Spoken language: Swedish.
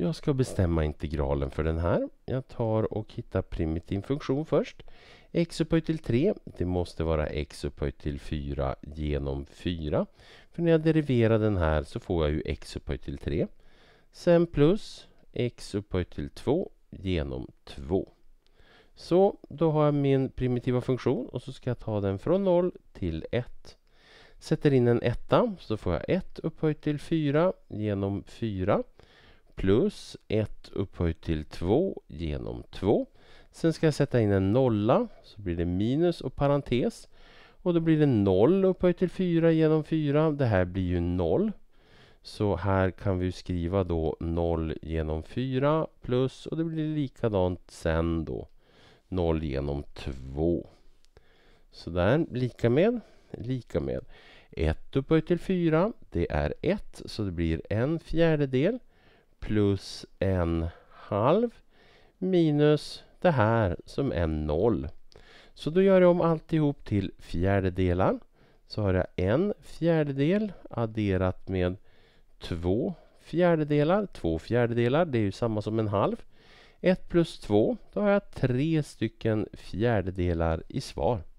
Jag ska bestämma integralen för den här. Jag tar och hittar primitiv funktion först. x upphöjt till 3, det måste vara x upphöjt till 4 genom 4. För när jag deriverar den här så får jag ju x upphöjt till 3. Sen plus x upphöjt till 2 genom 2. Så då har jag min primitiva funktion och så ska jag ta den från 0 till 1. Sätter in en etta så får jag 1 upphöjt till 4 genom 4 plus 1 upphöjt till 2 genom 2. Sen ska jag sätta in en nolla, så blir det minus och parentes. Och då blir det 0 upphöjt till 4 genom 4. Det här blir ju 0. Så här kan vi skriva då 0 genom 4 plus och det blir likadant sen då 0 genom 2. Sådär, lika med, lika med. 1 upphöjt till 4, det är 1 så det blir en fjärdedel plus en halv minus det här som är noll. Så då gör jag om alltihop till fjärdedelar. Så har jag en fjärdedel adderat med två fjärdedelar. Två fjärdedelar, det är ju samma som en halv. 1 plus 2, då har jag tre stycken fjärdedelar i svar.